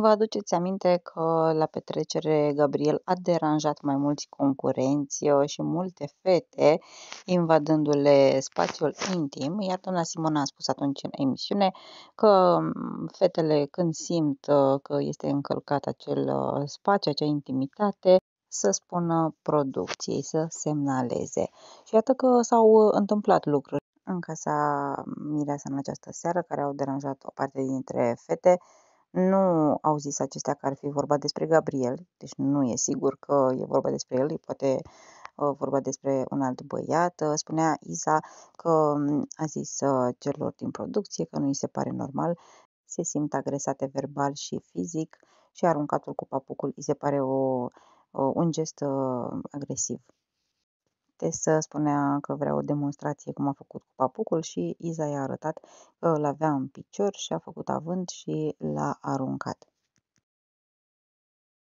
Vă aduceți aminte că la petrecere Gabriel a deranjat mai mulți concurenți uh, și multe fete, invadându-le spațiul intim, iar doamna Simona a spus atunci în emisiune că mm, fetele când simt uh, că este încălcat acel uh, spațiu, acea intimitate, să spună producției, să semnaleze. Și iată că s-au întâmplat lucruri în casa Mireasa în această seară, care au deranjat o parte dintre fete, nu au zis acestea că ar fi vorba despre Gabriel, deci nu e sigur că e vorba despre el, poate uh, vorba despre un alt băiat. Uh, spunea Isa că mm, a zis uh, celor din producție că nu îi se pare normal, se simt agresate verbal și fizic și aruncatul cu papucul îi se pare o, un gest agresiv. Tesa spunea că vrea o demonstrație cum a făcut cu papucul și Iza i-a arătat că îl avea în picior și a făcut avânt și l-a aruncat.